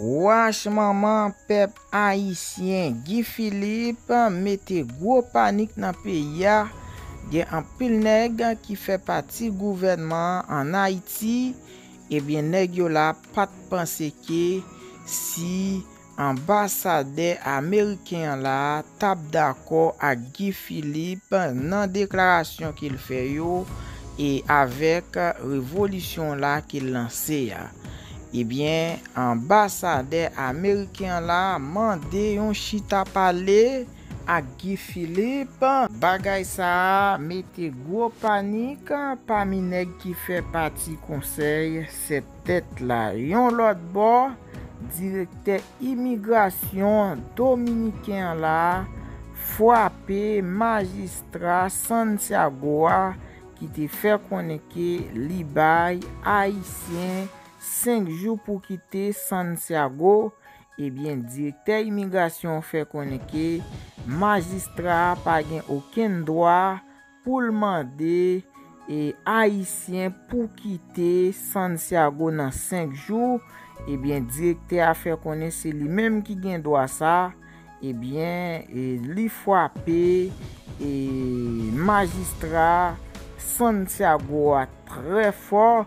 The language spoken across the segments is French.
Wache maman pep Haitien Guy Philippe mette gwo panik nan peya gen an pil neg ki fe pati gouvernman an Haiti ebyen eh neg yo la pat panseke si ambasade Ameriken la tap dako a Guy Philippe nan deklarasyon ki l fè yo e avek revolisyon la ki l lansè ya. Ebyen, eh ambasade Ameriken la mande yon chita pale Aki Filip, bagay sa, mette gwo panik Paminek ki fe pati konsey, se tet la Yon lot bo, direkte imigrasyon Dominiken la Fwape, magistra, san siagoa Ki te fe koneke Libay, Haitien 5 jou pou kite San Siago, ebyen eh direkter imigasyon fè konen ke, magistra pa gen oken doa pou lman de, e eh, aisyen pou kite San Siago nan 5 jou, ebyen eh direkter a fè konen se li menm ki gen doa sa, ebyen li fwape, e magistra San Siago a tre fwa,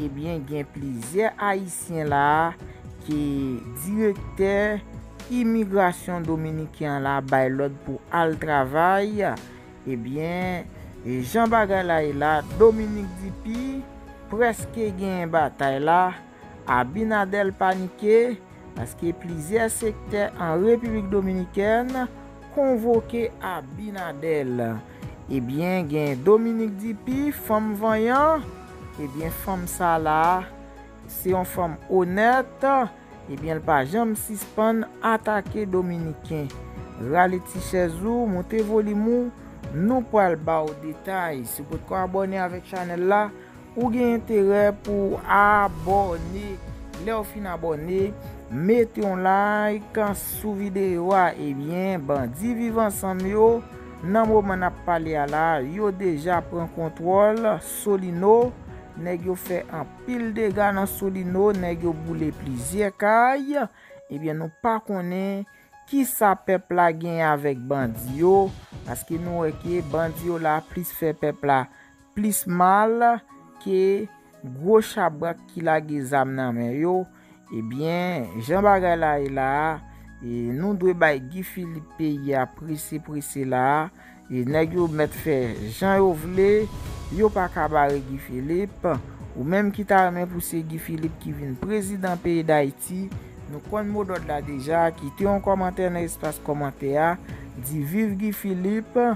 Ebyen eh gen plize Aisyen la Ki direkte Immigrasyon Dominikyan la Baylod pou al travay Ebyen eh Jean Bagalay la Dominik Dipi Preske gen batay la A Binadel panike Paske plize sekte An Republik Dominikyan Konvoke a Binadel Ebyen gen Dominik Dipi Fom vanyan Ebyen, fom sa la, se yon fom onet, ebyen l pa jom sispon atake Dominikin. Rale ti chezou, mwote volimou, nou pwal ba ou detay. Se pou tko abone avèk chanel la, ou gen yon tere pou abone, le ou fin abone, metyon like. Kan sou videyo a, ebyen, bandi vivan sanm yo, nanmou man ap pale ala, yo deja pren kontrol, soli nou. Negyo fè an pil de gan an soli nou, negyo boule plizye kaj, ebyen nou pa konen ki sa pepla gen avèk bandiyo, paske nou wè ki bandiyo la plis fè pepla plis mal, ki gwo chabak ki la ge zam nan men yo, ebyen jan bagay la e la, e nou dwe bay gifili peya prisi prisi la, e negyo met fè jan yo vle, Yo pa kabare Guy Philippe, ou menm ki ta remen pou se Guy Philippe ki vin prezident peye d'Haïti, nou konn moudot la deja, ki te yon komantè nan espas komantè ya, di viv Guy Philippe,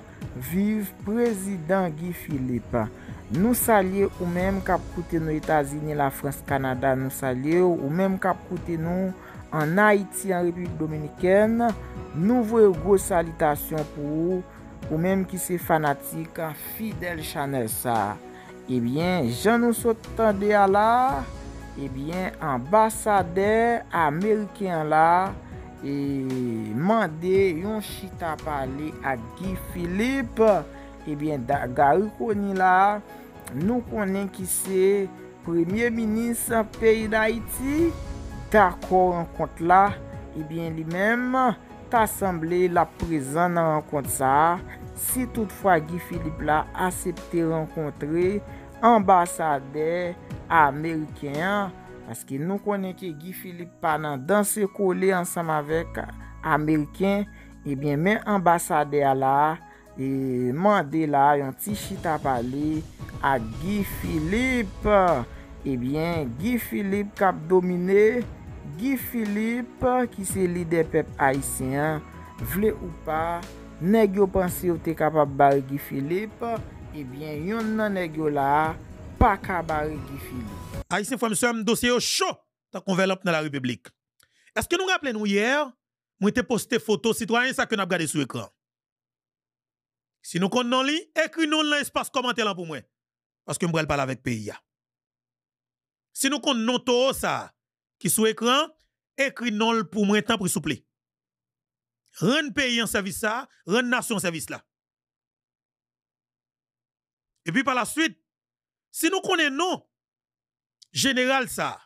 viv prezident Guy Philippe. Nou salye ou menm kap koute nou Etasini la France-Canada, nou salye ou menm kap koute nou en Haïti, en Republike Dominikène, nou vwe go salitation pou ou, Ou menm ki se fanatik an fidel chanel sa. Ebyen, eh jan nou sot tande a la. Ebyen, eh ambasade ameriken la. E mande yon chita pale a Guy Philippe. Ebyen, da gari koni la. Nou konen ki se premier minis an peyi da iti. Dako an kont la. Ebyen, li menm. Assemble la prezan nan renkont sa Si toutfwa Guy Philippe la Asepte renkontre Ambasade Ameriken Aske nou konen ke Guy Philippe Panan dans se kole ansam avek Ameriken Ebyen eh men ambasade a la E mande la yon ti chita pali A Guy Philippe Ebyen eh Guy Philippe kap domine Ebyen Guy Filipe, ki se lide pep Aisyen, vle ou pa, ne gyo panse yo te kapab bari Guy Filipe, ebyen eh yon nan ne gyo la, pa ka bari Guy Filipe. Aisyen fwem se m dosye yo chou, ta konvelop nan la republik. Eske nou rappele nou yer, mwen te poste foto sitwanyen sa ke nap gade sou ekran. Si nou kont nan li, ekri nou nan espas komantelan pou mwen, aske m brel pala vek peyi ya. Si nou kont nan tou sa, qui sous écran, écrit non pour moi temps pour soupler. Rend pays en service ça, rend nation en service là. Et puis par la suite, si nous connaissons non, général ça,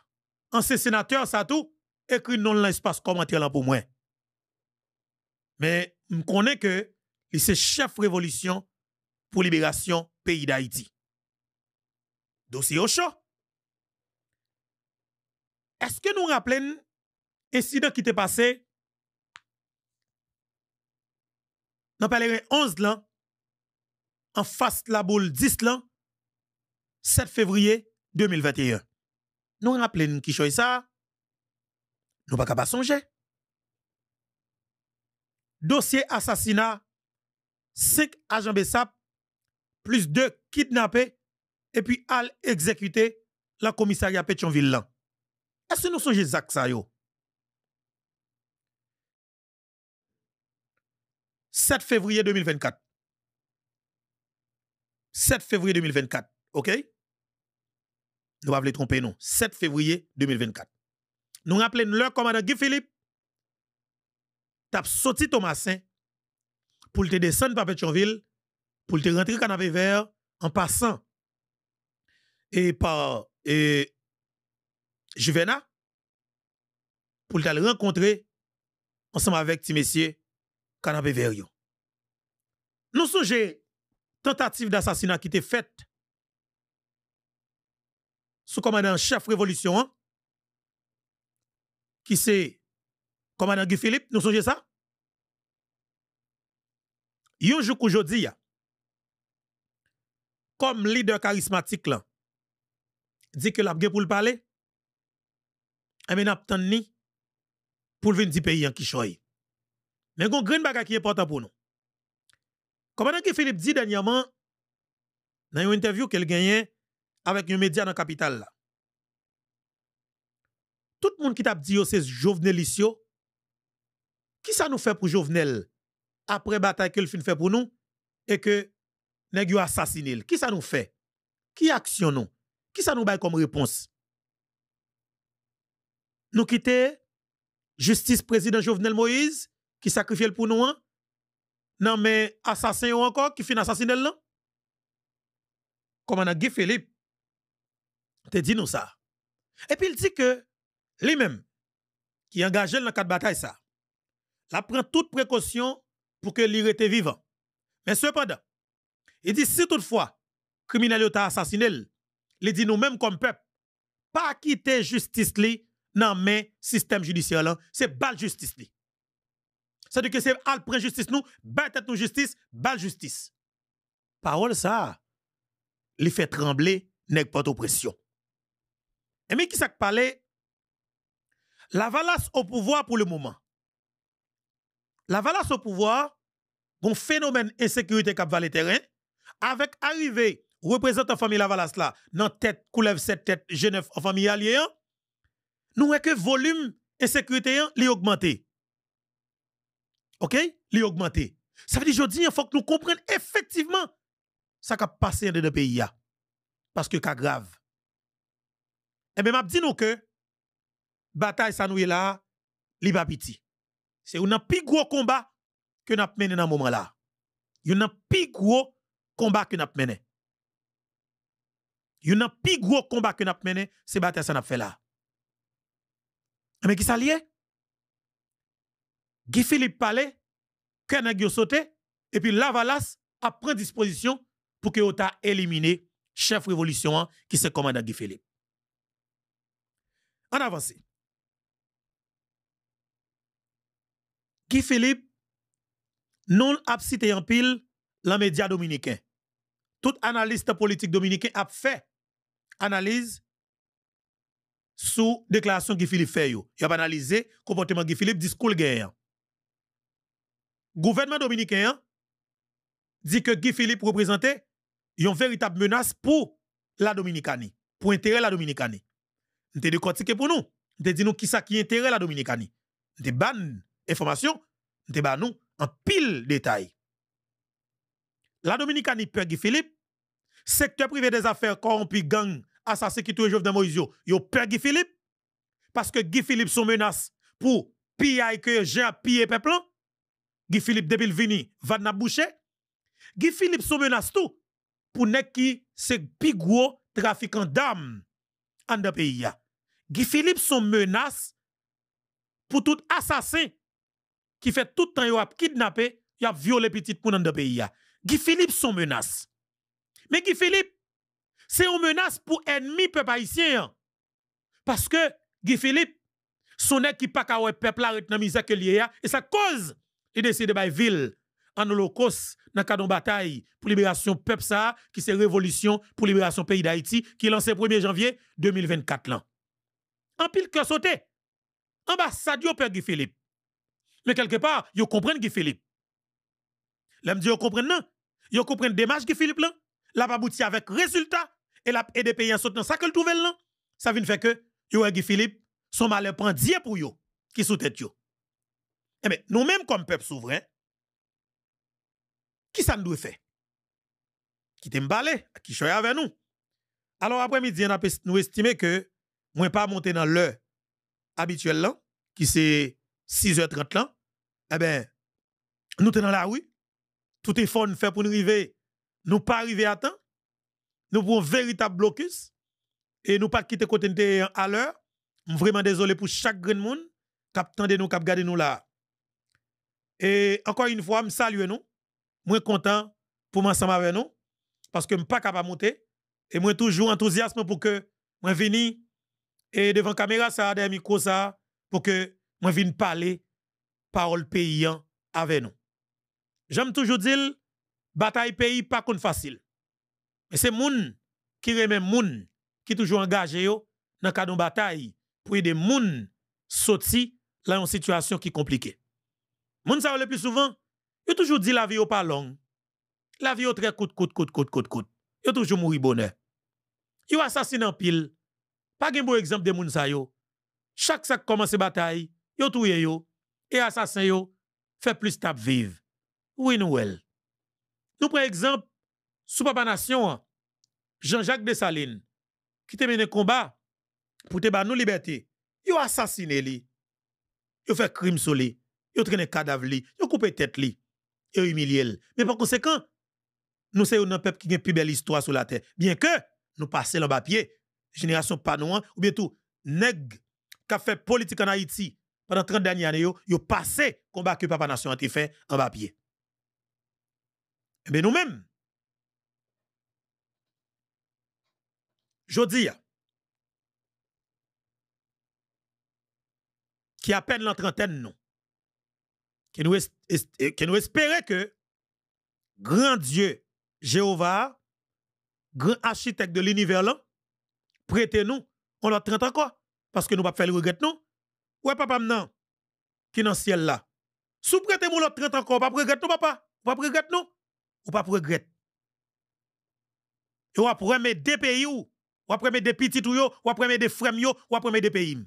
ancien sénateur ça tout, écrit non l'espace commentaire là pour moi. Mais je connais que c'est chef révolution pour libération pays d'Haïti. Dossier au chaud. Est-ce que nous rappelez, et si nous quittons passé, nous parlons 11 ans, en face la boule 10 ans, 7 février 2021. Nous rappelez qui choisit ça, nous ne pouvons pas songer. Dossier assassinat, 5 agents bésap, plus 2 kidnappés, et puis à l'exécuter, la commissariat Pétionville l'an. Est-ce que nous sommes Zak ça yo? 7 février 2024. 7 février 2024, OK? Nous avons tromper non. 7 février 2024. Nous rappelons le commandant Guy Philippe sauté sorti Thomasin pour te descendre par Pétionville pour te rentrer canapé vert en passant et par et Juvena, pou li tal renkontre ansanm avèk ti mesye kan apè veryon. Nou souje tentatif d'assassinat ki te fèt sou komandan chef révolution an, ki se komandan Guy Philippe, nou souje sa? Yon jouk oujodi ya, kom lider karismatik lan, Emen ap tan ni pou lvin di peyi an ki choy. Men kon grin baka ki e pota pou nou. Komanan ki Filip di den yaman nan yon interview ke l genyen avèk yon media nan kapital la. Tout moun ki tap di yo se jovnel isyo, ki sa nou fe pou jovnel apre batay ke l fin fe pou nou e ke neg yo asasinil. Ki sa nou fe? Ki aksyon nou? Ki sa nou bay kom reponsi? nous quitter justice président Jovenel Moïse qui sacrifie pour nous hein. non mais assassin encore qui fait assassiné là commandant Guy Philippe te dit nous ça et puis il dit que lui-même qui engagé dans quatre bataille ça la prend toute précaution pour que lui était e vivant mais cependant il dit si toutefois criminel a assassiné il dit nous-mêmes comme peuple pas quitter justice li dans mais système judiciaire. C'est balle justice. C'est-à-dire que c'est al justice, nous, tête nous justice, balle justice. Parole ça, les fait trembler, n'est pas d'oppression. Et mais qui s'est parlé? La valace au pouvoir pour le moment. La valace au pouvoir, bon phénomène insécurité cap valé terrain, avec arrivé, représentant famille la valance là, dans tête, coulève cette tête, G9 en famille alliée, hein, nous voyons que volume insécurité li augmenté. OK? Li augmenté. Ça veut dire que il faut que nous comprenions effectivement ce qui a passé dans le pays parce que c'est grave. Et eh bien, je dis nous que bataille ça nous est là, li la C'est un plus gros combat que nous mené dans ce moment là. Un plus gros combat que nous mené. Un plus gros combat que nous mené, c'est bataille ça nous fait là. Ah, mais qui s'allie? Guy Philippe Palais, sauté, et puis Lavalas a pris disposition pour que ta éliminé chef révolution qui se commandant Guy Philippe. En avance. Guy Philippe, non a cité en pile la média dominicain. Tout analyste politique dominicain a fait analyse sous déclaration Guy Philippe fait. Il a analysé le comportement Guy Philippe discours gagnant. Gouvernement dominicain dit que Guy Philippe représentait une véritable menace pour la Dominicanie, pour intérêt la Dominicanie. Nous décortiqué pour nous. Nous dit nous qui ça qui intérêt la Dominicanie. Nous ban information, nous ban nous en pile détail. La Dominicanie peut Guy Philippe, secteur privé des affaires corrompu gang assassin qui tue de Moïse, yo peur Guy Philippe parce que Guy Philippe sont menace pour piller que j'ai pillé peuple. Hein. Guy Philippe depuis le vini, va n'a boucher. Guy Philippe sont menace tout pour nek qui c'est pigou gros trafiquant d'armes en de pays Guy Philippe sont menace pour tout assassin qui fait tout le temps a kidnappé, a violé petit pour dans de pays Guy Philippe sont menace. Mais Guy Philippe c'est une menace pour ennemi peuple haïtien. Hein. Parce que Guy Philippe, son équipe qui pas ka peuple la dans misère que a, hein, et sa cause il décide de ville en holocauste dans cadre de bataille pour libération peuple ça qui c'est révolution pour libération pays d'Haïti qui le 1er janvier 2024 En pile que sauté. Ambassade yo père Guy Philippe. Mais quelque part, ils comprennent Guy Philippe. L'homme dit yo comprennent non. Yo comprennent démarche Guy Philippe là. Là pas avec résultat et la des pays en soutenant ça que le trouve là. Ça vient faire que et Philippe son malheur prend Dieu pour yo qui sous tête yo. Eh bien, nous-mêmes comme peuple souverain, qui ça nous doit faire? Qui t'aime qui choye avec nous. Alors après-midi, nous estimons que moi pas monter dans l'heure habituelle là, qui c'est 6h30 là. Eh bien, nous sommes dans la rue. Tout est fait pour nous arriver. Nous pas arriver à temps nous pour un véritable blocus et nous pas quitter côté à l'heure. Je Vraiment désolé pour chaque grand monde qui attendait nous, qui gardé nous là. Et encore une fois, je salue nous. Je suis content pour m'ensemble avec nous parce que je ne suis pas capable de monter. Et je suis toujours enthousiasme pour que je vienne et devant caméra ça des micro ça pour que moi vienne parler parole paysan avec nous. J'aime toujours dire bataille pays pas contre facile. Men se moun ki remen moun ki toujou angaje yo nan kadon batay pou yi de moun sot si la yon situasyon ki komplike. Moun sa wale plus souvan, yo toujou di la vi yo pa long, la vi yo tre kout kout kout kout kout kout, yo toujou mouri bonè. Yo asasin an pil, pagin bou ekzamp de moun sa yo, chak sak komanse batay, yo touye yo, e asasin yo, fe plis tap viv. Win well. Nou pre ekzamp, sous papa nation, Jean-Jacques Dessalines, qui te mené combat pour te nous liberté, yo assassiné li, yo fait crime sur li, yo traîné cadavre li, yo coupé tête li, yo humilié Mais par conséquent, nous sommes un peuple qui a une plus belle histoire sur la terre. Bien que nous passions en bas pied, génération panouan, ou bien tout, nèg qui a fait politique en Haïti pendant 30 dernières années, yo passé combat que Papa Nation a fait en bas pied. Mais eh nous-mêmes, Jodi, qui a peine la trentaine, nous, que nous, que nous espérons que grand Dieu, Jéhovah, grand architecte de l'univers, prêtez-nous, on l'a 30 encore, parce que nous ne pouvons pas faire le regret, non? Ouais, papa, maintenant, qui dans le ciel là. vous prêtez-moi l'autre 30 encore, pas regret, non, papa? Pas regret, non? Ou pas regret? Et on va des pays où ou après des petits ou ou après des frères ou après des pays.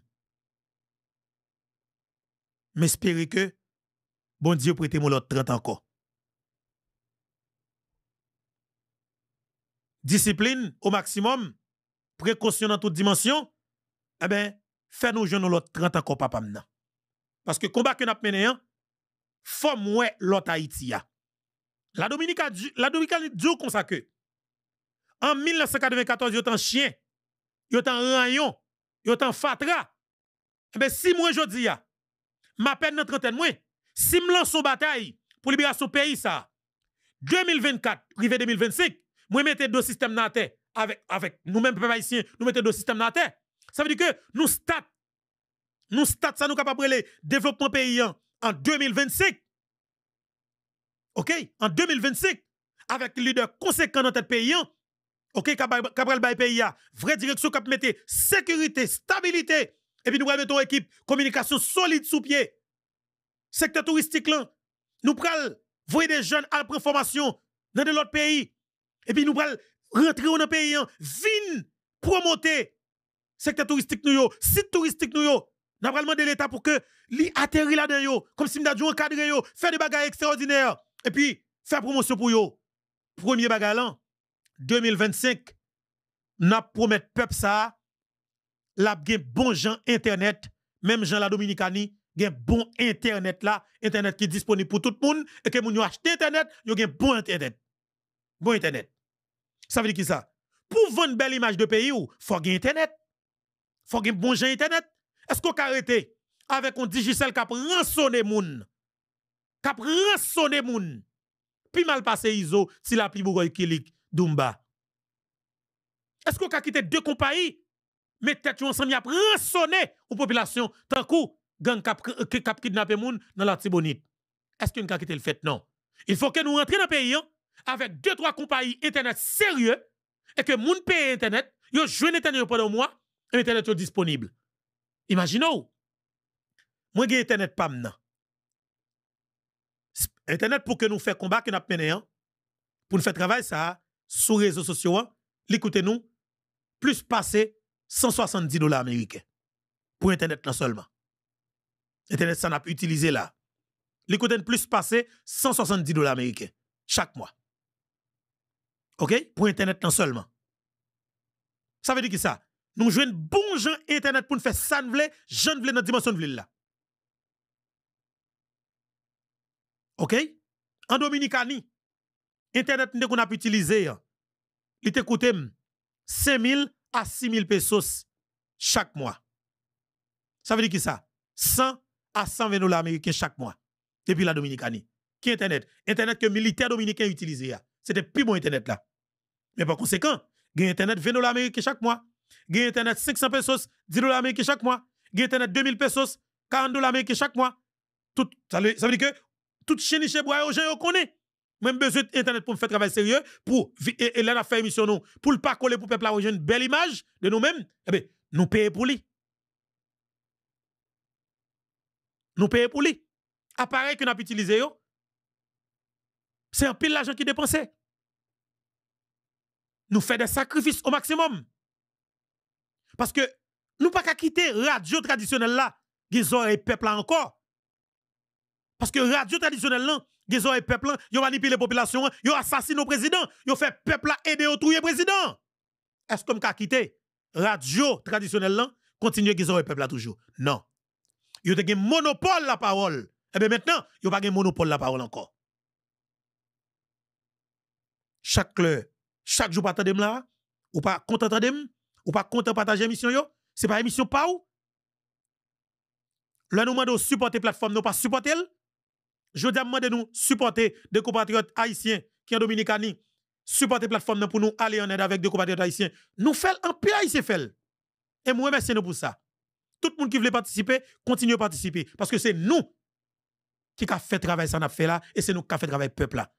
Mais espérez que bon Dieu prête mon l'autre 30 encore. Discipline au maximum, précaution dans toutes dimensions, eh bien, fais-nous jouer l'autre 30 encore, papa. Parce que combat que nous avons mené, hein, faut l'autre Haïti. La Dominique a la comme ça que. En 1994, yotan chien, yotan tan rayon, yotan fatra. Eh bien, si moi je dis, ma peine dans trentaine, si me lance bataille pour libérer son pays, ça, 2024, arrivé 2025, moi mettez deux systèmes dans terre avec, avec nous-mêmes, peuple nous mettez deux systèmes dans terre. Ça veut dire que nous stat, nous stat, ça nous capable de développement pays en 2025. OK? En 2025, avec leader conséquent dans notre pays, OK, Cabral Bay pays vraie direction k'ap mette sécurité, stabilité et puis nous une équipe communication solide sous pied. Secteur touristique là, nous prenons, voir des jeunes à la formation dans de l'autre pays et puis nous pral rentrer dans le pays hein. vin promoter secteur touristique nous site touristique nous yo. Nous prenons l'état pour que li atterri là-dedans comme si avons un cadre, faire des bagages extraordinaires et puis faire promotion pour yo. Premier bagage là 2025, n'a promet peuple ça, la gen bon gens internet, même gens la Dominicani, gen bon internet là, internet qui est disponible pour tout le monde, et que moun yon achete internet, yon un bon internet. Bon internet. Ça veut dire qui ça? Pour vendre belle image de pays ou, faut gen internet. Faut gen bon gens internet. Est-ce qu'on arrêter avec un digicel qui a rançonné moun? Qui a rançonné moun? Puis mal passé ISO, si la pli qui kilik, Dumba. Est-ce qu'on a quitté deux compagnies, mais tête ensemble, a rançonné aux populations, tant que gang cap, cap euh, kidnappé gens dans la Tibonite. Est-ce qu'on a quitté le fait? Non. Il faut que nous rentrions dans le pays, hein, avec deux, trois compagnies Internet sérieux, et que moun paye Internet, yo joue Internet pendant mois et Internet est disponible. imaginez Moi, j'ai Internet pas maintenant. Internet pour que nous fassions combat que nous avons hein, pour nous faire travail ça, sur les réseaux sociaux, hein. l'écoutez nous, plus passé 170 dollars américains. Pour Internet, non seulement. Internet, ça n'a pas utilisé là. L'écoutez plus passé 170 dollars américains chaque mois. OK? Pour Internet, non seulement. Ça veut dire que ça? Nous jouons bon jeu Internet pour nous faire ça, nous voulons, je dans la dimension de là. OK? En Dominicanie, Internet, nous pu utilisé. Hein il te coûte 5 000 à 6 000 pesos chaque mois. Ça veut dire qui ça? 100 à 120 dollars américains chaque mois depuis la Dominicanie. Qui Internet? Internet que militaire dominicain utilise. Ah. C'était plus bon Internet là. Mais par conséquent, a Internet 20 dollars américains chaque mois. Gain Internet 500 pesos, 10 dollars américains chaque mois. Gain Internet 2000 pesos, 40 dollars américains chaque mois. Tout, ça, veut, dire que toute chaîne chez Bois, au connais. Même besoin d'internet pour me faire travail sérieux, pour, et, là, la fait émission, nous, pour le pas coller pour peuple, une belle image de nous-mêmes, eh ben, nous payons pour lui. Nous payons pour lui. Appareil que nous avons utilisé, c'est un pile l'argent qui dépensait. Nous faisons des sacrifices au maximum. Parce que nous pas qu'à quitter radio traditionnelle là, les et peuple encore. Parce que radio traditionnelle là, vous et peuple, ils hein, manipulent la population, ils hein, assassinent nos présidents, ils fait peuple aider au président. Est-ce que m'ka quitté radio traditionnelle hein, continue continuer et peuple toujours Non. Ils ont un monopole la parole. Et eh bien maintenant, ils pas un monopole la parole encore. Chaque le, chaque jour pas là, ou pas content ou pas content partager émission yo, c'est pas émission pas ou. Le nous demandons supporter plateforme, nous pas supporter je demande de nous supporter des compatriotes haïtiens qui en Dominicani. Supporter plateforme pour nous aller en aide avec des compatriotes haïtiens. Nous faisons un peu haïtien Et moi, merci nous pour ça. Tout le monde qui voulait participer, continue à participer. Parce que c'est nous qui avons fait travail ça fait là. Et c'est nous qui avons fait travail peuple là.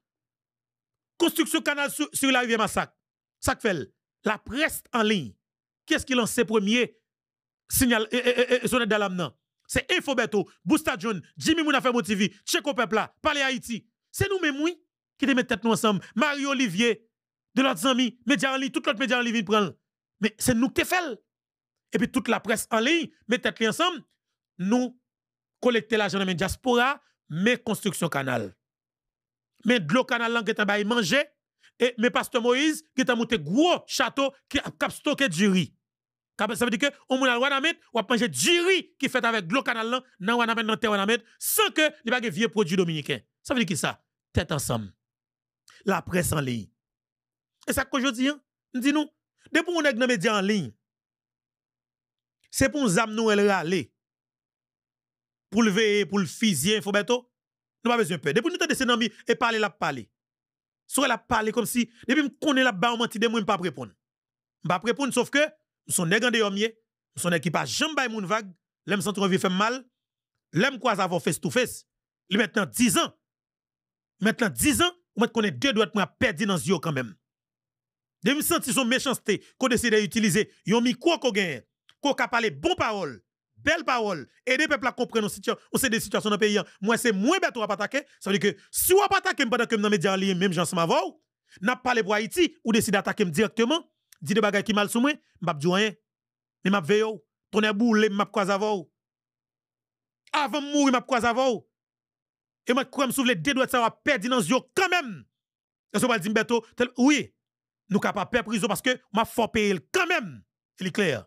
Construction canal sur, la rivière Massacre. Ça fait la presse en ligne. Qu'est-ce qui lance premier signal et, et, et, c'est Infobeto, Boosta John, Jimmy Mounafemo TV, Tcheko Pepla, Palais Haïti. C'est nous-mêmes, oui, qui nous mettons ensemble. Mario Olivier, de l'autre ami, média en ligne, tout l'autre média en ligne prend. Mais c'est nous qui te fait. Et puis toute la presse en ligne, nous tête ensemble. Nous collecter l'argent de la diaspora, mais construction canal. Mais de l'eau canal qui est en manger, et mes pasteur Moïse qui est en gros château qui a stocké du riz. Ça veut dire que on a wanamet ou a manger du riz qui fait avec l'eau canal là dans wanamet dans terre wanamet sans que il pas vieux produit dominicain. Ça veut dire que ça tête ensemble. La presse en ligne. Et ça que je dis, hein? dis nous, depuis on est dans médias en ligne. C'est pour nous amener elle râler. Pour le veiller, pour le il faut bientôt. Nous pas besoin de peur. Depuis nous des dans et parler la parler. Soit la parler comme si depuis me est la bas on menti de moi pas répondre. Pas répondre sauf que son nèg de yomier, son nèg qui pas jamais moun vague, l'aime centre vie fait mal, l'aime quoi ça va face to face. Il maintenant 10 ans. Maintenant 10 ans, ou qu'on est deux doigts pour perdre dans yeux quand même. De me sentir son méchanceté qu'on décide d'utiliser, yon mis quoi qu'on gagne, qu'on parle de bonnes paroles, belles paroles, aider peuple à comprendre nos situations, on sait des situations dans le pays. Hein. Moi c'est moins bête ou pas attaquer, ça veut dire que si on pas attaquer pendant que dans média lié même gens ensemble avec n'a pas pour Haïti ou décide d'attaquer directement, dit des bagages qui mal sous moi, m'a dit rien. Mais m'a veillé, oh. ton est m'a croisé avant. Oh. Avant mourir, m'a croisé avant. Oh. Et m'a croisé sous les deux doigts, ça va perdre dans yo quand même. Et ça va dire, Beto, oui, nous capable perdre prison parce que m'a faut payer quand même. Il clair.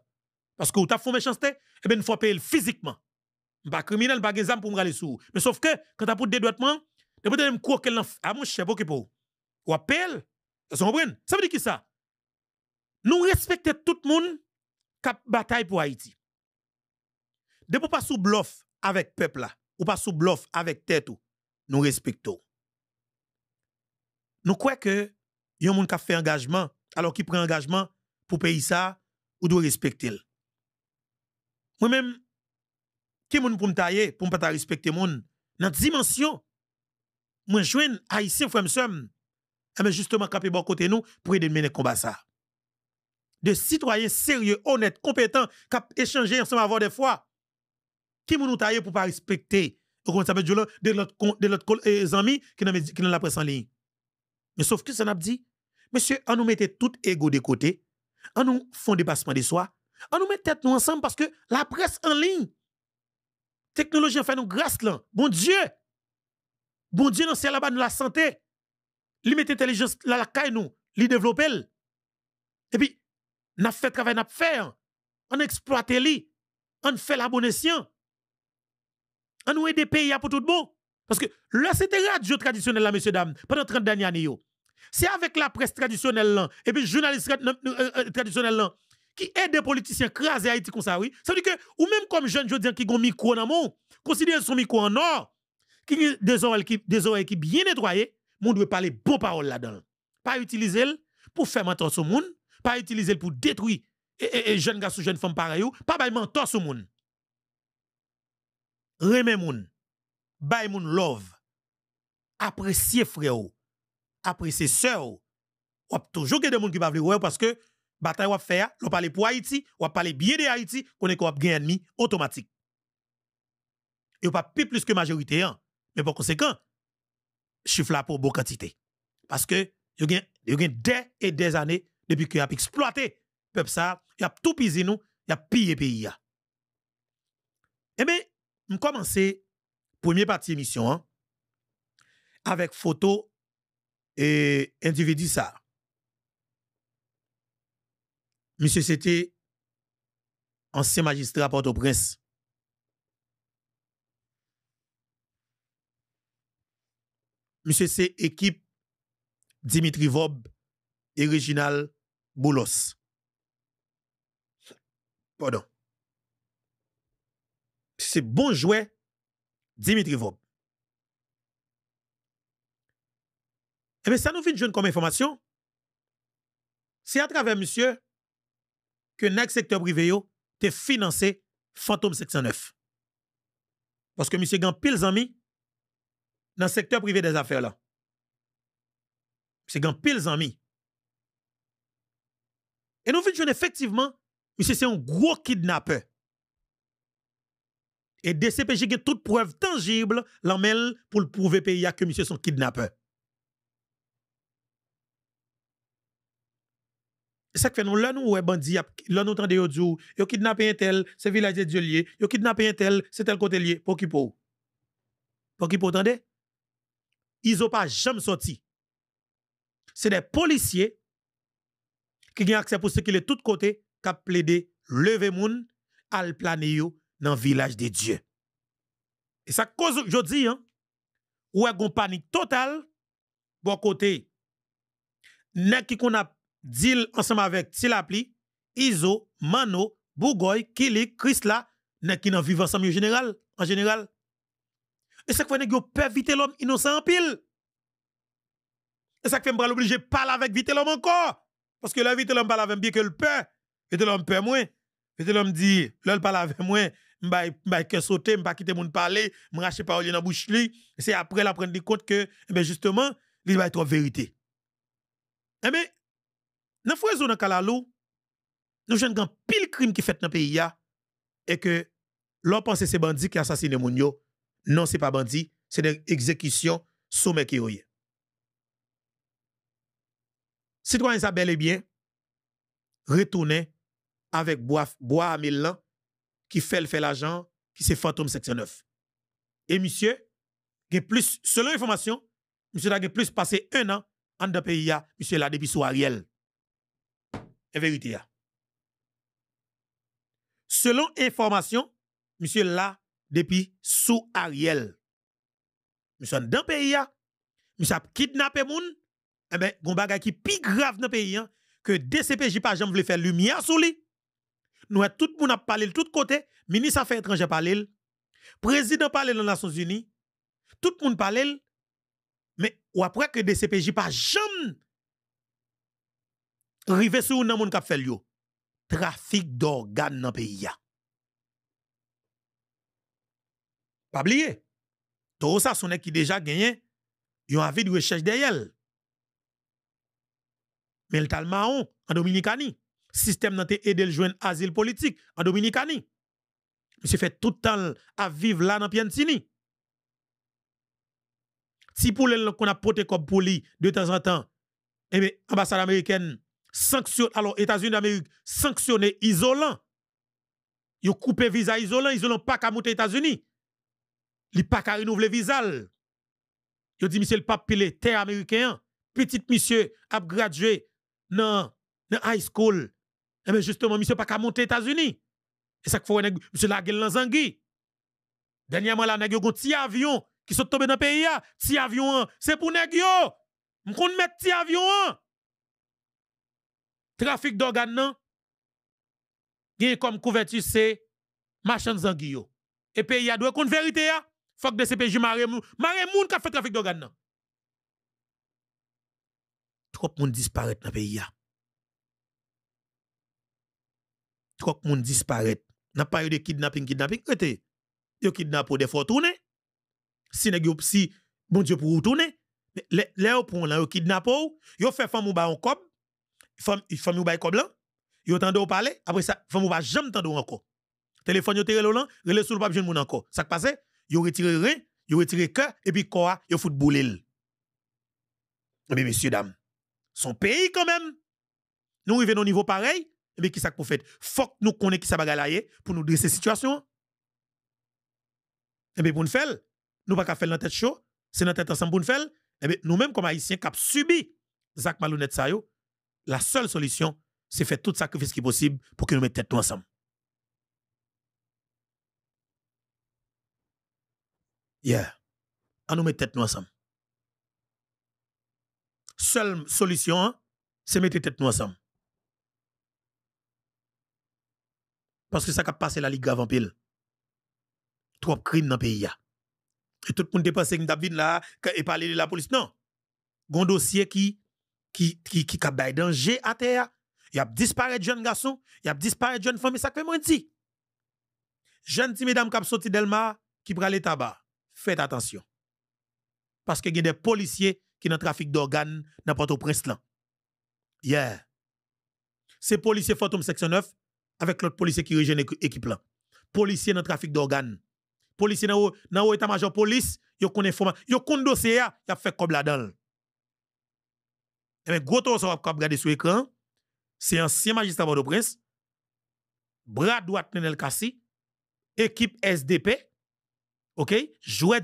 Parce que ou t'as fait méchanceté, eh ben, faut payer physiquement. Pas criminel, pas exam pour me aller sous. Mais sauf que, quand t'as pour dédouatement, t'as tu peux même croire qu'elle a ah, mon cher qui pour. Ou appelle, ça veut dire qui ça? Nous respectons tout le monde qui bataille pour Haïti. De ne pas sous bluff avec peuple ou pas sous bluff avec tête nous respectons. Nous croyons que un monde qui fait engagement, alors qui prend engagement pour payer ça, ou doit respecter. Moi-même, qui moun pour me tailler, pour pas respecter moun, dans dimension, moi un haïtien frère mais eh justement capé bon côté nous pour aider mener combat ça de citoyens sérieux, honnêtes, compétents, qui échangent ensemble avoir des fois. Qui nous taillé pour pas respecter de notre euh, ami qui n'a la presse en ligne. Mais sauf que ça n'a pas dit. Monsieur, on nous mettait tout ego de côté. On nous font dépassement de soi. On nous met tête nous ensemble parce que la presse en ligne, technologie en fait nous grâce là. Bon Dieu. Bon Dieu, dans ciel là-bas, nous la santé. lui met intelligence là, la caille nous. lui développe Et puis, n'a fait travail n'a faire, on exploite li on fait la bonne on oué des pays pour tout bon parce que là c'était radio traditionnelle là messieurs dames pendant 30 dernières années c'est avec la presse traditionnelle là et puis journaliste euh, euh, euh, traditionnel là qui aide des politiciens craser Haïti comme ça oui ça veut dire que ou même comme jeune jodien qui gon micro dans mon considère son micro en or qui des oreilles qui des oreilles qui bien nettoyées on doit parler bon parole là-dedans pas utiliser pour faire mentir sur monde pas utiliser pour détruire et, jeunes garçons, jeunes femmes pareil ou, pas bay mentor sou moun. Remè moun, bay moun love, apprécier frère ou, apprécier sœur ou. toujours des gens qui pas vle parce que bataille ou faire, l'on parle pour Haïti, wap parle bien de Haïti, qu'on ko ap gen ennemi automatique. Et pas plus que majorité hein. mais par conséquent, chiffre là pour beaucoup quantité. Parce que yo gen, des et des années depuis qu'il a exploité peuple ça, il a tout pisé nous, il a pillé pays Eh bien, on la première partie émission l'émission hein, avec photo et individu ça. Monsieur c'était ancien magistrat à prince Monsieur c'est équipe Dimitri Vob original Boulos. Pardon. C'est bon jouet Dimitri Vob. Eh bien, ça nous fait une comme information. C'est à travers monsieur que le secteur privé est financé Fantôme 609. Parce que monsieur gagne pile amis dans le secteur privé des affaires là. Monsieur gagne pile amis et nous finissons effectivement, monsieur, c'est un gros kidnappeur. Et DCPJ a toute preuve tangible l'emmène pour le prouver pays que monsieur son kidnappeur. ça fait nous là nous ouais bandi là nous tendez yo ils yo kidnappé un tel c'est village de Dieu lié yo kidnappé un tel c'est tel côté lié pour qui pour pour qui pour tendez ils n'ont pas jamais sorti c'est des policiers qui a accès pour qui de tout côtés, qui a plaidé lever moun al planer dans le village de Dieu. Et ça cause aujourd'hui, hein, ou une panique totale, bon côté, nèg qui qu'on a deal ensemble avec Tilapli, Iso, Mano, Bougoy, Kili, Chrisla, nèg qui n'en vivent ensemble en général, en général. Et ça fait nèg yo peur vite l'homme innocent en pile. Et ça fait m'bral obligé parler avec vite l'homme encore. Parce que la vie, l'homme parle avec bien que le père. et l'homme peur moins. Et l'homme dit, l'homme parle avec moi, m'ba que sauter, m'ba quitter mon parler, m'rache parole dans bouche li. C'est après la prendre compte que, eh ben justement, il va être en vérité. Eh bien, dans la dans Kalalou, nous avons un pile crime qui fait dans le pays, et que l'on pense que c'est bandit qui assassine les gens. Non, ce n'est pas bandit, c'est une exécution sommet qui est. Citroen sa bel e bien retounen avèk Boa Amel lan ki fèl fèl ajan ki se fantoum seksyon 9. E misye, selon informasyon, misye la ge plus pase un an an dè periya misye la depi sou a riel. E verite ya. Selon informasyon, misye la depi sou a riel. Misye an dè periya, misye ap kidnap e moun Ebe, eh goun baga ki pi grav nan peyi an, ke DCPJ pa jom vle fè lumi asou li. Nou e tout moun ap pale l tout kote, minis a fè etranje pale l, prezident pale l an Asosini, tout moun pale l, me wapre ke DCPJ pa jom rive sou nan moun kap fè l yo. Trafik do gane nan peyi an. Pa bliye, tou sa sou ne ki deja genyen, yon avi di wechech dey el. mais le Talmaon en Dominicanie. Système n'a aidé le joindre asile politique en Dominicanie. Monsieur fait tout le temps à vivre là dans Piantini. Si pour qu'on a porté comme poli de temps en temps, l'ambassade eh ambassade américaine sanctionne, alors États-Unis d'Amérique sanctionné isolant. Ils coupé visa isolant, isolant pas qu'à monter États-Unis. Ils pas qu'à renouveler visa. Ils dit monsieur le pape pilé terre américain, petit monsieur a gradué non, non, high school. Eh, mais justement, monsieur pas qu'à monter aux États-Unis. Et ça qu'il faut, monsieur la gueule dans Zangui. Dernièrement, là, nèg eu un petit avion qui sont tombé dans le pays. Petit avion, c'est pour nèg yo. compte mettre petit avion. Trafic d'organes, non? comme couverture, c'est machin Zangui. Et pays a doit qu'on e vérité, faut que de CPJ, maré moun, maré moun qui fait trafic d'organes, non? trop moun disparaît dans le pays. Trop disparaît. N'a pas eu de kidnapping, kidnapping, côté. Yo kidnappé des fois tourner. Si nèg si bon Dieu pour tourner, mais là yo prend là yo kidnappé, yo fait femme ou ba en cob, femme ou ba cob là. Yo parler, après ça femme ou ba jamais tande encore. Téléphone yo tire l'olan, relè sou le pape moun encore. Ça qui passe, yo retiré rein, yo retiré et puis quoi yo footballé. Mais messieurs dames, son pays quand même. Nous arrivons au niveau pareil, mais qui ça qu'on fait Faut que nous connaissions qui ça eh, pour nous dresser situation. Et eh bien pour nous faire, nous pas faire notre tête chaud, c'est notre tête ensemble pour nous faire. Et eh nous-mêmes comme haïtiens qui subi Zach malhonnête ça la seule solution c'est faire tout sacrifice qui est possible pour que nous mettions tête ensemble. Yeah. À nous mettre tête ensemble seule solution, c'est mettre tête nous ensemble. Parce que ça a passé la Ligue avant pile. Trois crimes dans le pays. Et tout le monde pense que David là et parler de la police. Non. Il dossier qui qui qui qui a danger à terre. Il y a disparu de jeunes garçons, il y a disparu de jeunes femmes, ça fait menti. jeune ti mesdames qui sorti d'Elma qui prennent les tabac. Faites attention. Parce que y a des policiers qui dans trafic d'organes dans Port-au-Prince là. Yeah. C'est policier fantôme section 9 avec l'autre policier qui régène l'équipe là. Policier dans trafic d'organes. Policier dans dans état-major police, yo connaît a yo connaît dossier y a fait comme là-dedans. Et mais gros tour ça va regarder sur écran, c'est ancien magistrat Port-au-Prince bras droit Nenel Kassi, équipe SDP, OK,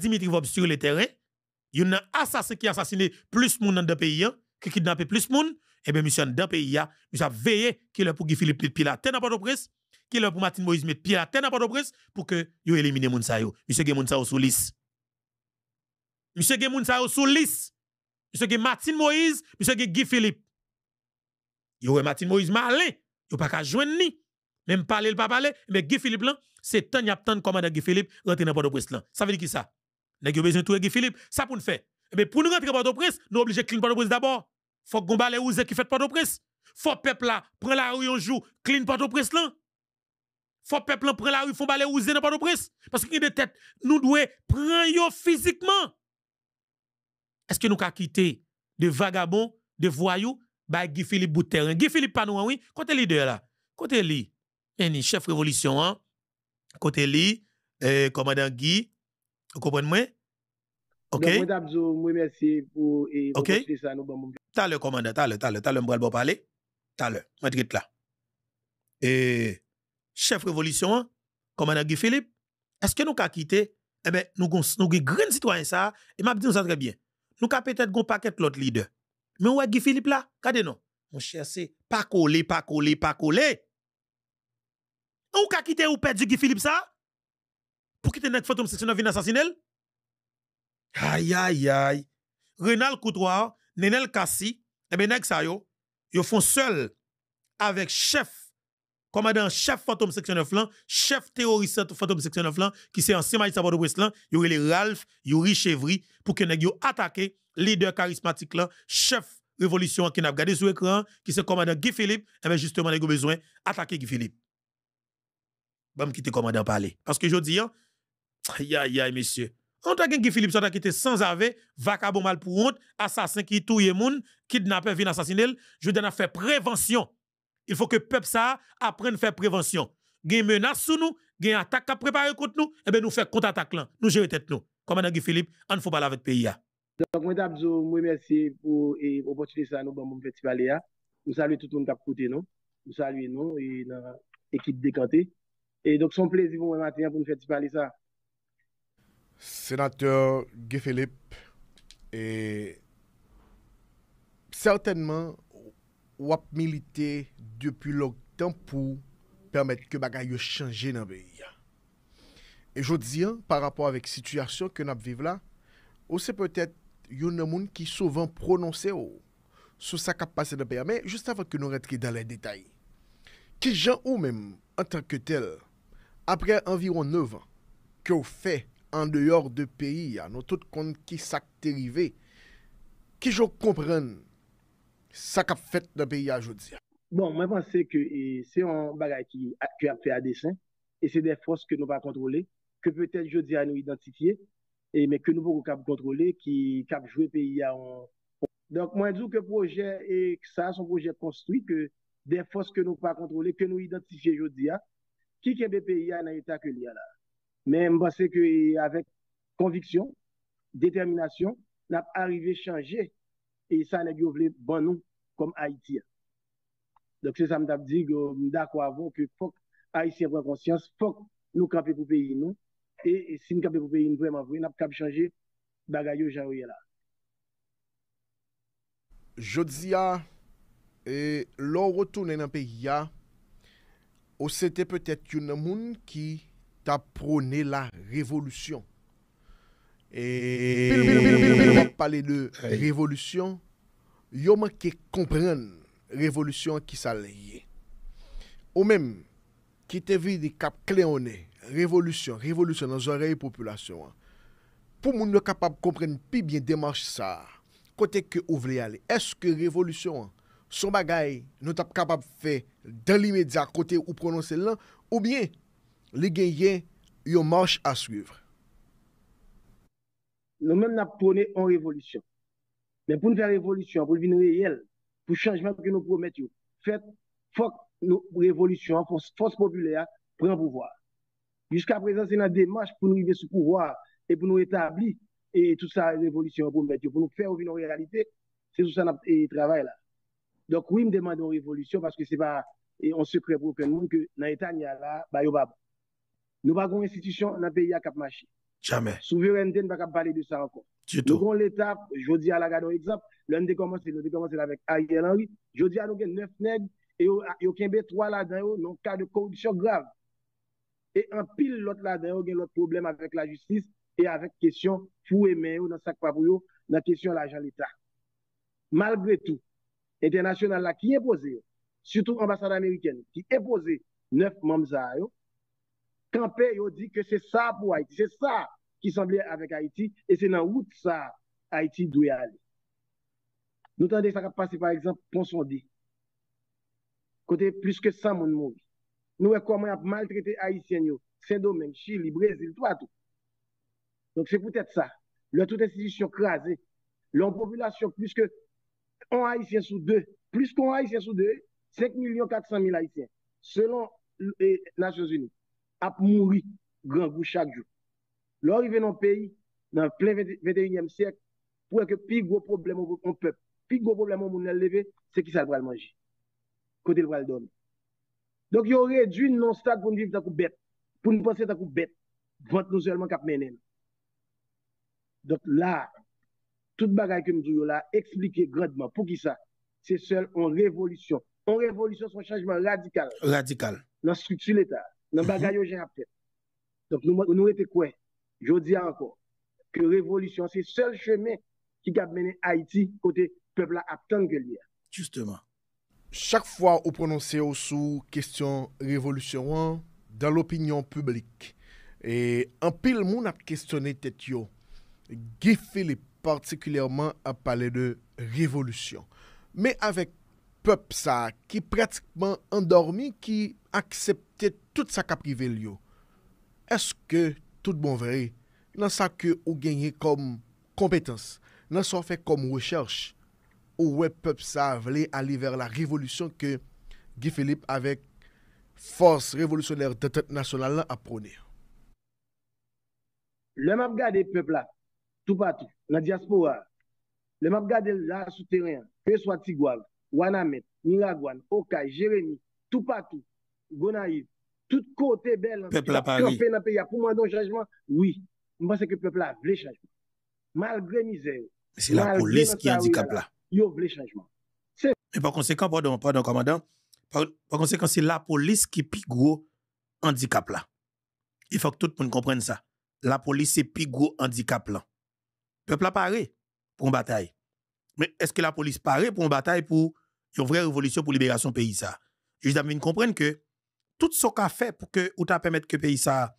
Dimitri Vob sur le terrain y a un assassin qui a assassiné plus moun dans le pays, qui hein, kidnappé plus moun, eh bien, monsieur dans le pays, monsieur a veillé qu'il ait pour Guy Philippe mettre pied à terre dans Port-au-Prince, qu'il est pour Martin Moïse met pied à terre dans Port-au-Prince, pour que yon élimine moun sa yo. Monsieur Guy moun sa yo sous liste. Monsieur Guy moun sa yo sous liste. Monsieur Guy Martin Moïse, monsieur Guy Philippe. Yo Martin Moïse malin, yo pas qu'à joindre ni. Même parler, le pas parler, mais Guy Philippe là, c'est tant y a tant de commandant Guy Philippe rentrer dans Port-au-Prince là. Ça veut dire qui ça? Nèg a besoin de tout Guy Philippe, ça pour nous faire. Mais eh ben, pour nous rentrer Port-au-Prince, nous obligés clean pas au prince d'abord. Faut qu'on les ou qui fait pas au prince Faut peuple là, prend la rue un jour, clean pas au prince là. Faut peuple là prend la rue, faut les ou dans pas au prince parce qu'il y a des têtes, nous devons prendre yo physiquement. Est-ce que nous avons quitté de vagabonds, de voyous, by bah, Guy Philippe Bouterin? Guy Philippe Panouan, hein, oui, côté leader là. Côté lui, eh, chef révolution, hein? côté lui, euh, commandant Guy, vous comprenez Ok. Donc, je vous remercie pour. Ok. T'as le commandant, t'as le, t'as le, t'as le, m'bral bon parler. T'as le, m'adrit là. Et, chef révolution, commandant Guy Philippe, est-ce que nous avons quitté? Eh ben, e bien, nous avons nous grand citoyen ça, et m'a dit nous ça très bien. Nous avons peut-être un paquet l'autre leader. Mais ouais, e Guy Philippe là, regardez non. Mon cher, c'est pas collé, pas collé, pas collé. Ou ka kite ou perdu Guy Philippe ça? Pour quitter notre fantôme section dans assassiner? Aïe, aïe, aïe. Renal Coutoir, Nenel Kassi, et eh bien, ça yo, yo font seul avec chef, commandant chef fantôme section 9 lan, chef terroriste fantôme section 9 lan, qui c'est ancien magistrat de Westland, yo les Ralph, yo Chevry, pour que yo attaqué leader charismatique là, chef révolution qui n'a gardé sur l'écran, qui c'est commandant Guy Philippe, et eh bien justement, yo besoin attaquer Guy Philippe. Bam, quitter commandant parler. Parce que je dis, hein, aïe, aïe, aïe, messieurs. On t'a Guy Philippe qui était sans ave, vacabon mal pour honte, assassin qui touye moun, kidnappé vient assassiner, je donne à faire prévention. Il faut que peuple ça apprenne à faire prévention. Gen menace sous nous, gen attaque à préparer contre nous, et eh bien nous faire contre-attaque là, nous gérer tête nous. Comme Commandant Guy Philippe, on ne faut pas la avec pays hein. Donc moi merci vous pour eh, l'opportunité de nous bon mon petit Nous saluons tout le monde qui a écouté nous. Nous saluons nous et l'équipe décantée. Et donc son plaisir pour matin pour nous faire parler ça. Senatèr Gifilip e certainman wap milite depi lòk tanpou permèt ke bagay yo chanje nan beya. E jò diyan par rapò avèk situasyon ke nap vive la ou se pètèt yon nan moun ki souvan prononse ou sou sa kap pase nan beya. Mè, jò stavèk nou retke dalè detay. Kè jan ou mèm an tanke tel apre anviron 9 an ke ou fè an deyor de peyi ya, nou tout kon ki sak terive, ki jok kompren sa kap fet de peyi ya jodi ya. Bon, mwen pense ke se yon bagay ki akwerpe a desen, e se defos ke nou pa kontrole, ke peutel jodi ya nou identifiye, e men ke nou pou kap kontrole, ki kap jowe peyi ya. Donk mwen djou ke proje, e sa son proje konstri, ke defos ke nou pa kontrole, ke nou identifiye jodi ya, ki kempe peyi ya nan yon tak ke liya la. Men mba se ke avek konviksyon, determinasyon, nap arive chanje e sa anegyo vle ban nou kom Haitien. Dok se sa mta pdi go mda kwa avon ke fok Haitien prekonsyans, fok nou kapi pou peyi nou e si nou kapi pou peyi nou vweman vwe, nap kapi chanje bagay yo jan wye la. Jodzi ya e lor wotounen an peyi ya ou se te petet yon namoun ki ta prone la revolusyon. E... Bil, bil, bil, bil, bil, pali de revolusyon, yo man ke kompren revolusyon ki sa le ye. Ou men, ki te vi di kap kle one, revolusyon, revolusyon nan zon rey populasyon. Pou moun nou kapap kompren pi bien demanche sa, kote ke ou vle ale. Eske revolusyon, sou bagay nou tap kapap fe dan li medya kote ou prononse lan, ou bien, Les gagnants, ont une marche à suivre. Nous-mêmes, nous avons révolution. Mais pour nous faire une révolution, pour une réel, pour changement que nous nous faites une révolution, une force populaire pour un pouvoir. Jusqu'à présent, c'est une démarche pour nous livrer ce pouvoir et pour nous établir Et tout ça, une révolution, pour nous faire une en réalité, c'est tout ça, et travail là. Donc oui, nous demande révolution parce que c'est n'est pas... On se pour aucun monde que Naïta n'y bah, a pas babo. Nous n'avons pas d'institution dans le pays qui a marché. Jamais. Souveraineté, nous ne va pas parler de ça encore. Nous avons l'État, je dis à la garde, exemple, l'un des commencé, l'un des commencé avec Ariel Henry. Je dis à nous, 9 nègres et aucun B3 là-dedans, non cas de corruption grave. Et en pile, l'autre là-dedans, nous avons a l'autre problème avec la justice et avec la question fou et main dans sac papouyo, dans question l'argent l'État. Malgré tout, international là qui est posé, surtout l'ambassade américaine, qui est posé neuf membres campé, ils dit que c'est ça pour Haïti. C'est ça qui semble avec Haïti. Et c'est dans où ça, Haïti doit aller. Nous avons ça passer par exemple, pont Côté plus que 100 monde mort. Nous voyons comment a maltraité Haïtien, Saint-Domingue, Chili, Brésil, tout à tout. Donc c'est peut-être ça. Le toute institution crasée. Leur population plus que un Haïtien sous deux, plus qu'un Haïtien sous deux, 5 400 000 Haïtiens, selon les euh, Nations Unies a mouru grand goût chaque jour. Lorsqu'il dans le pays, dans le plein 21e siècle, pour que le plus gros problème au peuple, le plus gros problème au monde élevé, c'est qui ça doit le manger. Côté le le donner. Donc, il y aurait dû non stat pour nous vivre dans le bête, pour nous penser dans le bête, vendre nous seulement qu'à mener. Donc, là, toute bagaille que nous avons là, expliquer grandement pour qui ça, c'est seul en révolution. En révolution, c'est un changement radical. Radical. Dans la structure de l'État dans bagay yo jen ap Donc nous, nous était ete Je dis encore que révolution, c'est sel chemen ki kap menen Haiti kote pepla ap tan que liya. Justement. Chaque fois ou prononse ou sous question révolution, dans l'opinion publique, et e pile monde a questionné Guy Philippe particulièrement a parlé de révolution. Mais avec pep sa ki pratikman endormi ki aksepte tout sa kaprivel yo. Eske tout bon veri nan sa ke ou genye kom kompetans, nan son fe kom recherche ou we pep sa vle ali ver la revolusyon ke Guy Philippe avek fos revolusyoner detek nasyonal la aprone. Le map gade pep la tou patou, la diaspo la, le map gade la souteren, pe swa tigwav, Wanamet, Miragwan, Okai, Jérémy, tout partout, Gonaïve, tout côté belle, hein, peuple à Paris. dans le pays, pour moi, donc, changement, oui. Je pense que le peuple a voulu changement. Malgré misère. C'est la police qui handicap là. Il a voulu changement. Et par conséquent, pardon, pardon, commandant, par, conséquent, c'est la police qui plus gros handicap là. Il faut que tout le monde comprenne ça. La police, c'est plus gros handicap là. Peuple a paré pour une bataille. Mais est-ce que la police parait pour une bataille pour une vraie révolution pour libération pays ça. Je dois comprendre que tout ce qu'a fait pour que ou t'a permettre que pays ça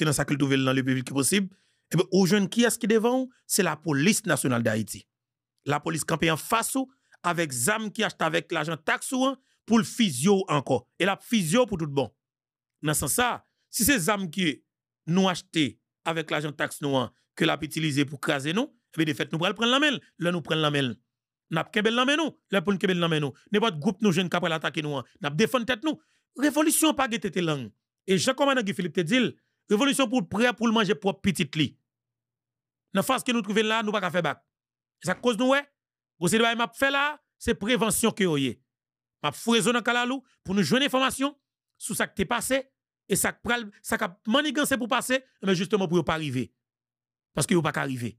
dans sa culture dans le plus vite possible, et eh bien, aux jeunes qui est-ce qui devant, c'est la police nationale d'Haïti. La police campée en face avec ZAM qui achète avec l'argent taxe pour le physio encore. Et la physio pour tout bon. Dans ce sens, ça, si ces ZAM qui nous achètent avec l'argent taxe nous, que l'a utilisé pour craser nous, eh bien, de fait, nous prenons la main. Là, nous prenons la main n'a pas kebel nan nou les pour kebel nan nous nou groupe nous jeune capable attaquer nous n'a défendre tête nous révolution pas guetter tête langue et Jean Commandant Philippe te dit révolution pour prêt pour manger propre petite li dans face que nous trouver là nous pas faire bac ça cause nous ouais vous savez m'a fait là c'est prévention que oyé m'a fourré dans kalalou pour nous joindre information sur ça qui t'est passé et ça pral ça cap manigancé pour passer e mais justement pour pas arriver parce que vous pas arriver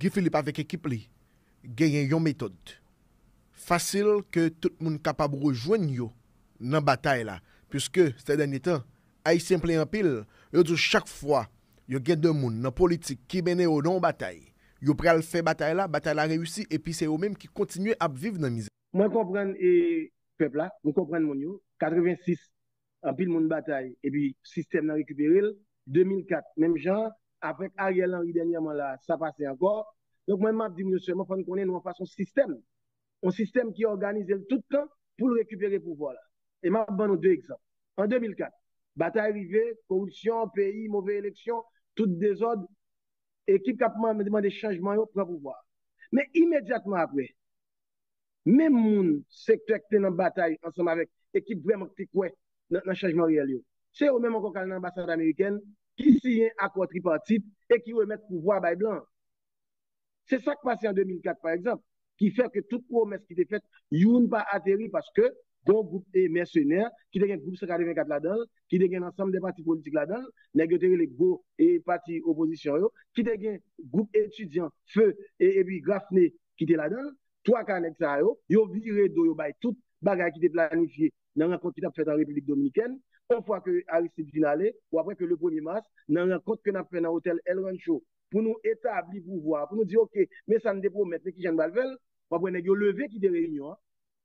Gifilip avèk ekip li, genyen yon metode. Fasil ke tout moun kapab rejwen yo nan batay la. Piske, stè dan etan, a yisèmple yon pil, yo dò chak fwa, yo gen den moun nan politik ki mènen yo nan batay. Yo pral fè batay la, batay la reyousi, epi se yo mèm ki kontinye apviv nan mizè. Mwen kompren e pepla, mwen kompren moun yo, 86 an pil moun batay, epi sistem nan rekupere l, 2004, mèm jan, avec Ariel Henry dernièrement là, ça passait encore. Donc, moi, je dis, monsieur, moi, faut connais, nous, un système. Un système qui organise tout le temps pour récupérer le pouvoir là. Et moi, je donne deux exemples. En 2004, bataille arrivée, corruption, pays, mauvaise élection, tout désordre, équipe qui a demandé changements pour le pouvoir. Mais immédiatement après, même moun secteur qui est dans la bataille ensemble avec l'équipe vraiment qui est dans le changement réel, c'est au même encore dans l'ambassade américaine qui un accord tripartite et qui remet pouvoir à blanc. C'est ça qui passé en 2004, par exemple, qui fait que toute promesse qui était faite, n'a pas atterri parce que bon groupe et mercenaires, qui dégaine groupe 54 là-dedans, qui dégaine ensemble des partis politiques là-dedans, les les go et partis opposition, qui dégaine groupe étudiant, feu et, et puis Grafné qui était là-dedans, trois à ça yo, yo viré d'eau, yo bay tout baga ki de planifiye nan renkont ki tap fèt an Republik Dominikèn, ou fwa ke Aristide Dinalè, ou apwen ke le 1er mars, nan renkont ki nap fèt nan hotel El Rancho, pou nou etabli pouvoi, pou nou di ok, me san de promet, me ki jan balvel, wapwen e gyo leve ki de reynyon,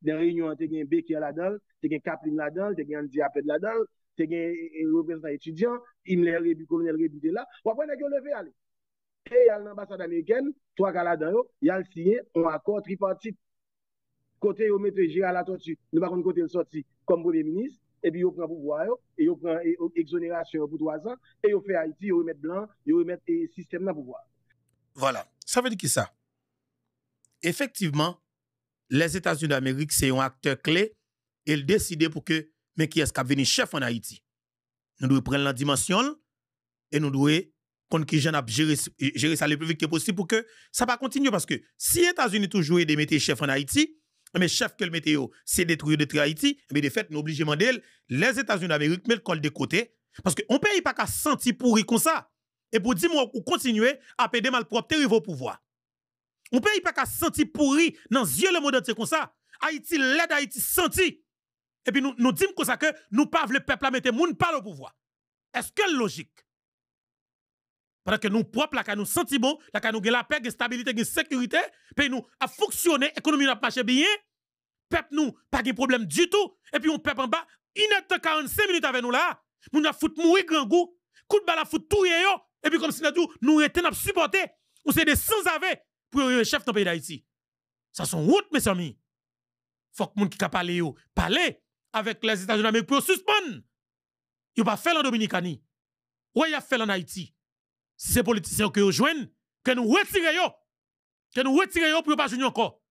de reynyon te gen Bekia Ladal, te gen Kaplin Ladal, te gen Andi Apèd Ladal, te gen Europresident Etudiant, Imler Rebou, Kolonel Rebou, de la, wapwen e gyo leve, ale, e yal n'ambassade Amerikèn, to akaladar yo, yal siye, ou akon tripartite, Côté yo mettre Gérald la tortue, nous pas côté le sorti comme premier ministre, et puis ils prend pouvoir, et ils prend exonération pour trois ans, et ils fait Haïti, ils remettent blanc, ils remettre système dans pouvoir. Voilà. Ça veut dire qui ça? Effectivement, les États-Unis d'Amérique, c'est un acteur clé, et ils décidaient pour que, mais qui est-ce qui a venu chef en Haïti? Nous devons prendre la dimension, et nous devons contre qui j'en gérer, gérer ça le plus vite possible pour que ça pas continue parce que si États-Unis toujours des métiers chef en Haïti eh mais chef que le météo, c'est détruire de Haïti, eh mais de fait, nous obligeons les États-Unis d'Amérique mettent le col de côté. Parce qu'on ne peut pas qu'à sentir pourri comme ça. Et pour dire, moi, à continuer à péder terrible vos pouvoir. On ne peut pas qu'à sentir pourri dans les yeux le monde entier comme ça. Haïti, l'aide Haïti senti. Et puis nous, disons comme ça que nous pas le peuple à mettre monde pas le pouvoir. Est-ce que logique? Pendant que nous propres, là, nous sentons bon, là, nous avons la paix, la stabilité, la sécurité, pays nous a fonctionné, l'économie a marché bien, peuple nous, pas de problème du tout, et puis on peuple en bas, il est 45 minutes avec nous là, nous avons foutu mourir grand goût, coup de balle à foutre tout, et puis comme si nous nous étions supportés, nous sommes des sans-avés pour un chef dans le pays d'Haïti. Ça sont route, mes amis. Faut que les gens qui parlé parler avec les États-Unis d'Amérique pour suspendre. Ils ne pas fait en Dominicanie. Ou il a fait en Haïti si politiciens politiciens que vous joignent, que nous retirons que nous retirons pour ne pas jouer encore,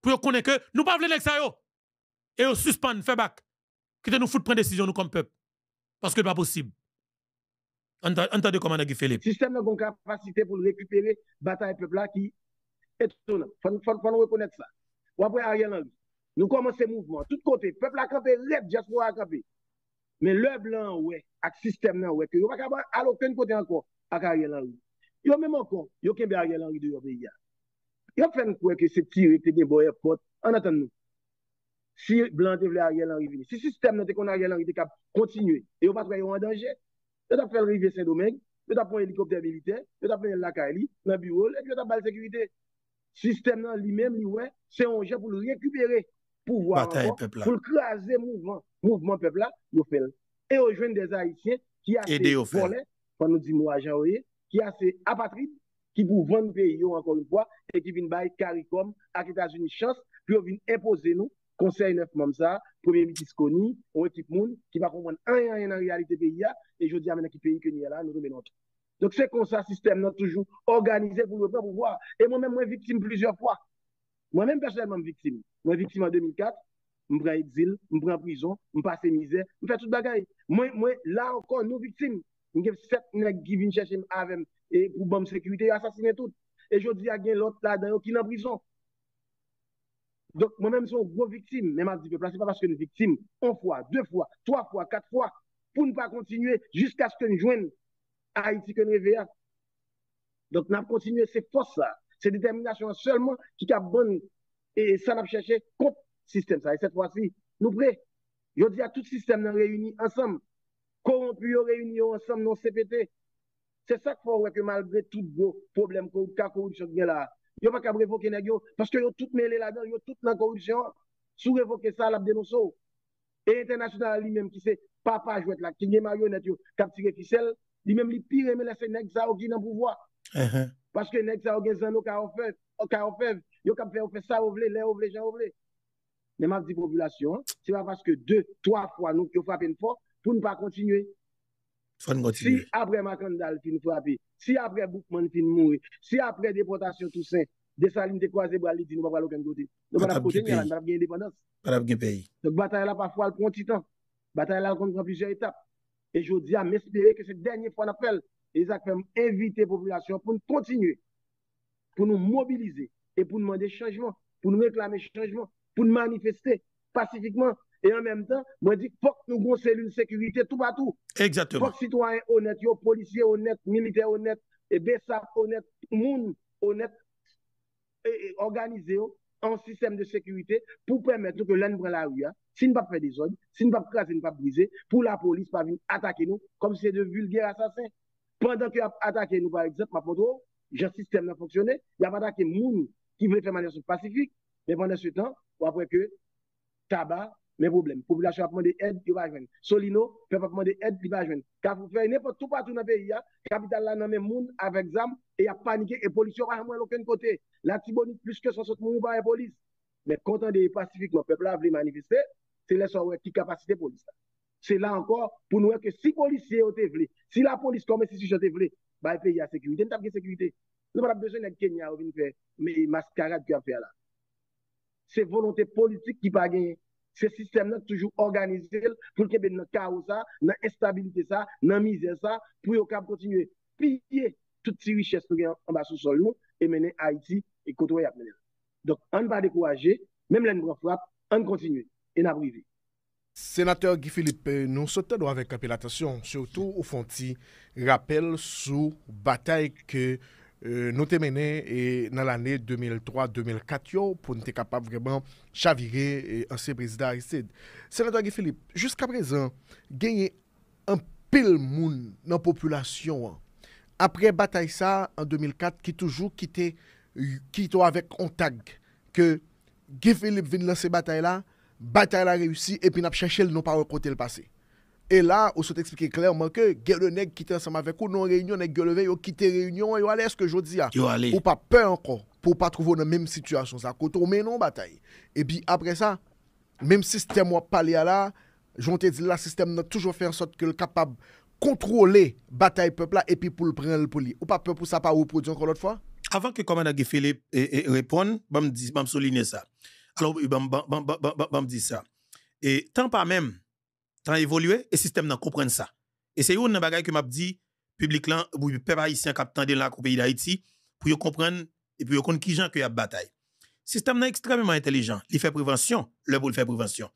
pour qu'on que nous ne pas ça et vous suspendre, fait back, qui nous foutre prendre décision nous comme peuple, parce que ce n'est pas possible. Entendez comment on a Philippe. Le système a une capacité pour récupérer la bataille peuple là qui est étonnant. Il faut reconnaître ça. Ou après Ariel Henry, nous commençons le mouvement. Tout côté, peuple a campé, le diaspora a campé. Mais le blanc, ouais, avec le système, ouais, que vous ne pas aller aucun côté encore ak Ariel Henry. Yo même encore, yo kembe Ariel Henry de yo pays. Yo fait quoi que c'est tiré te gen bon en attendant Si blanc te vle Ariel Henry venir. Si système n'était qu'on Ariel Henry te cap continuer et yo pas travailler en danger. Yo t'a fait rivière Saint-Domingue, yo t'a pris hélicoptère militaire, yo t'a pris la Cali, dans bureau et yo t'a bal sécurité. Système nan lui-même lui ouais, c'est un jeu pour le récupérer pouvoir pour craser mouvement mouvement peuple là, yo fait. Et yo joindre des haïtiens qui a volé quand nous disons agent, qui a ces apatrides qui pour vendre pays, encore une fois, et qui viennent bailler CARICOM, à États-Unis, chance, puis on vient imposer nous, conseil neuf membres ça, premier ministre Kony, on équipe monde qui va comprendre rien, rien en réalité pays, et je dis à maintenant qui pays que nous là, nous sommes notre. Donc c'est comme ça, système, nous toujours organisé pour le pouvoir. Et moi-même, moi, victime plusieurs fois. Moi-même, personnellement, victime. Moi, victime en 2004, je en exil, je prends prison, je passe misère, je fais tout bagaille. Moi, moi, là encore, nous victimes. Nous avons sept une qui viennent chercher et pour bombe sécurité assassiner tout. Et je dis, il y a l'autre là-dedans qui est en prison. Donc, moi-même, je suis une grosse victime. Mais je dis, peuple, ce pas parce que nous victime une fois, deux fois, trois fois, quatre fois, pour ne pas continuer jusqu'à ce que nous à Haïti que nous Donc, nous avons continué, ces forces ça. C'est détermination seulement qui sont bonnes. et ça n'a cherché contre le système ça. Et cette fois-ci, nous prêts. Je dis à tout système nous réunis ensemble yon réunion ensemble non CPT. C'est ça qu'il faut que malgré tout gros problème a corruption qui est là, yon pas qu'à révoquer les parce que yon tout mêlé là-dedans, yon tout dans la corruption. Sous révoquer ça, la Et international lui-même qui sait papa jouet là, qui est marionnette, qui a tiré ficelle, lui-même lui pire mais c'est nèg ça qui dans pouvoir. Uh-huh. Parce que nèg ça qui zano ka offert, ka offert, yo ka faire ça ou vle, les ou vle, j'en Mais m'a dit population, c'est pas parce que deux, trois fois nous qui frappé une fois pour ne pas continuer. Si après Macandal fin frappé, si après Boukman fin mourir, si après déportation Toussaint, des salines de croisés bras, dit nous ne pas aucun côté. Nous pas côté, nous pas indépendance. Pas pays. Donc bataille là parfois le prend du temps. Bataille là contre plusieurs étapes. Et je dis à m'espérer que cette dernière fois d'appel, Isaac fait inviter la population pour nous continuer, pour nous mobiliser et pour nous demander changement, pour nous réclamer changement, pour nous manifester pacifiquement et en même temps, moi dis faut que nous avons une sécurité tout partout. Exactement. Faut que citoyens honnêtes, policiers honnêtes, militaires honnêtes, et BSAP honnêtes, monde honnête, et, organisé en système de sécurité pour permettre que l'un prenne la rue, hein. si nous ne pas faire des ordres, si ne pas craser, ne pas briser, pour la police pas venir attaquer nous comme c'est de vulgaires assassins. Pendant que attaqué nous, par exemple, ma photo, j'ai un système n'a fonctionné, il a attaqué moun qui veut faire manière pacifique, mais pendant ce temps, après que tabac, mais problème. Population a demandé aide, il va venir. Solino, peuple a demandé aide, il va venir. Car vous faites n'importe où partout dans le pays, hein. capital là dans même monde avec ZAM, et il a paniqué, et police pas moins aucun côté. La Tibonite, plus que 60 000 par la police. Mais content de pacifiquement, peuple a voulu manifester, c'est là qui capacité police. C'est là encore pour nous que si policiers ont été si la police comme institution ont été bah, le pays a sécurité, nous sécurité. Nous avons besoin de Kenya, ou faire, mais mascarade qui a fait là. C'est volonté politique qui pas gagné ce système là toujours organisé pour qu'il y ait dans chaos ça, dans instabilité ça, la misère ça pour qu'on continuer piller toutes ces richesses qui en bas sous sol et mener Haïti et Côte à Donc on ne pas décourager, même là nous frappe, on continue et on privé. Sénateur Guy Philippe, nous sautons avec l'attention, surtout au fond rappel sous bataille que nous et dans l'année 2003-2004 pour nous être capable vraiment chavirer e, ancien président Aristide. Sénateur Guy Philippe, jusqu'à présent, gagner un pile monde dans la population. Après bataille ça en 2004 qui toujours quitté qui avec un tag que Guy Philippe vient lancer bataille là, bataille a réussi et puis n'a cherché non pas côté le passé. Et là, on s'est expliqué clairement que les nègre qui était ensemble avec nous, non réunion, les levé, ils ont quitté réunion, il ont allé ce que je dis. Ils ah, Ou pas peur encore pour pas trouver la même situation. Ça coûte mais non bataille. Et puis après ça, même système on parlé là, je vous dit le système a toujours fait en sorte que le capable de contrôler la bataille peuple là et puis pour le prendre pour lui. Ou pas peur pour ça pas reproduire encore l'autre fois Avant que le commandant Philippe eh, eh, réponde, je vais souligner ça. Alors, je vais me dire ça. Et tant pas même Tan evolwe, e sistem nan kompren sa. E se yo nan bagay ke map di, publik lan, bou pe pa yisi an kapitan de la koupi yi da iti, pou yo kompren, pou yo konn ki jan ke yo ap batay. Sistem nan ekstremement entelejant. Li fè prevensyon, le bol fè prevensyon.